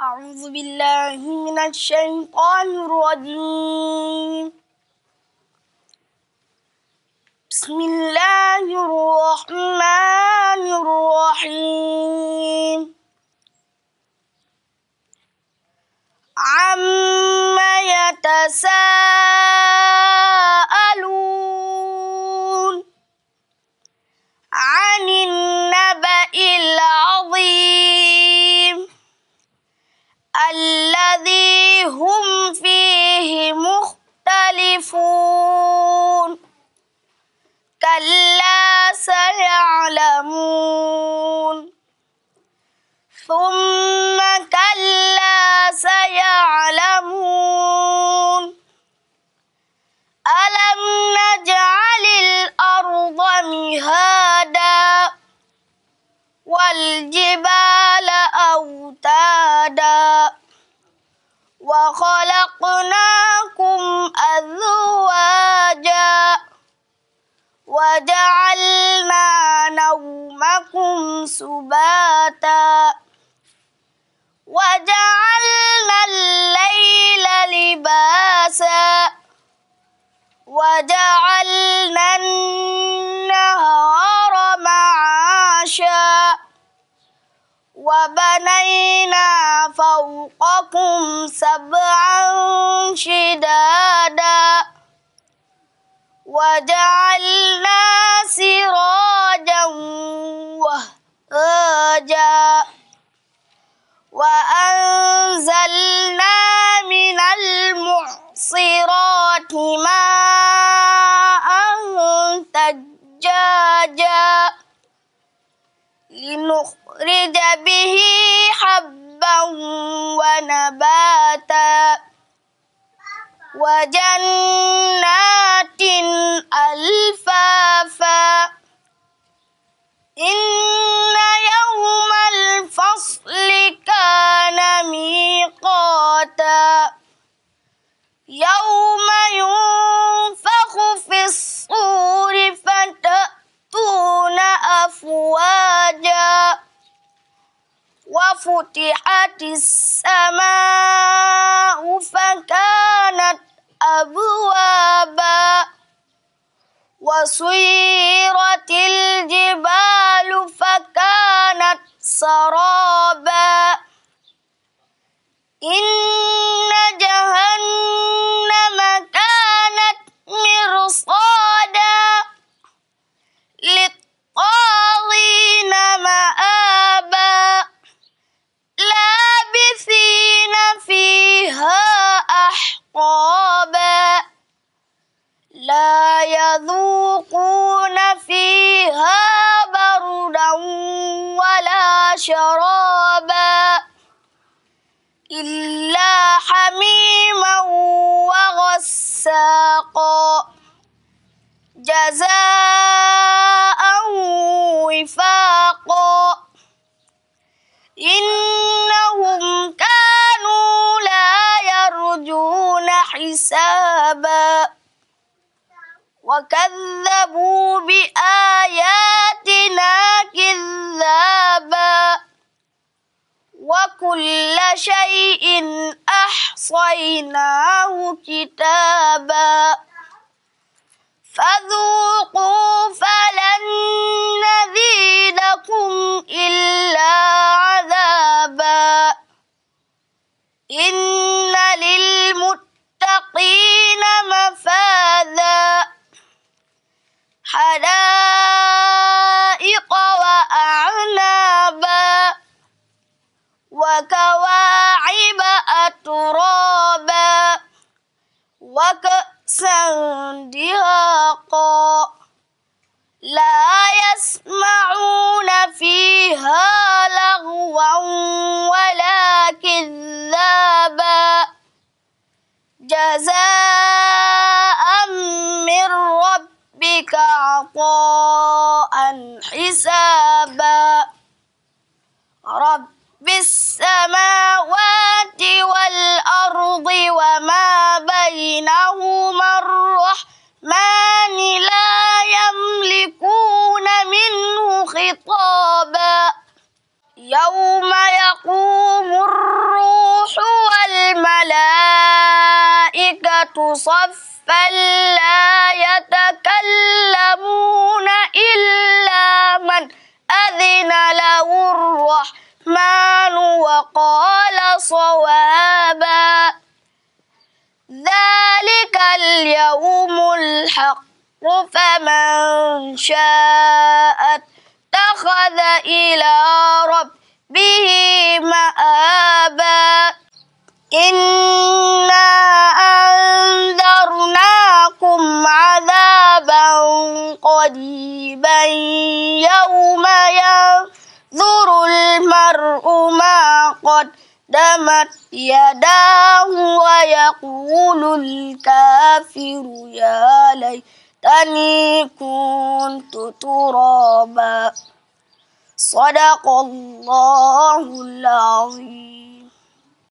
أعوذ بالله من الشيطان الرجيم بسم الله الرحمن الرحيم عما يتساءل والجبال أوتادا وخلقناكم أزواجا وجعلنا نومكم سباتا وجعلنا الليل لباسا وجعلنا وبنينا فوقكم سبعا شدادا وجعلنا سراجا وهاجا وأنزلنا من المعصرات ماء تجاجا لنخ لنخرج به حبا ونباتا وجنات ألفافا إن وفتحت السماء فكانت أبوابا وسيرت الجبال فكانت سرابا إن شرابا إلا حميما وغساقا جزاء وفاقا إنهم كانوا لا يرجون حسابا وكذبوا بآياتنا كذبا وكل شيء أحصيناه كتابا فذوقوا فلن نزيدكم إلا كواعب أترابا وكأسا دهاقا لا يسمعون فيها لغوا ولا كذبا فلا يتكلمون إلا من أذن له الرحمن وقال صوابا ذلك اليوم الحق فمن شاء اتخذ إلى ربه مآبا إن عذابا قريبا يوم ينظر المرء ما قدمت يداه ويقول الكافر يا ليتني كنت ترابا صدق الله العظيم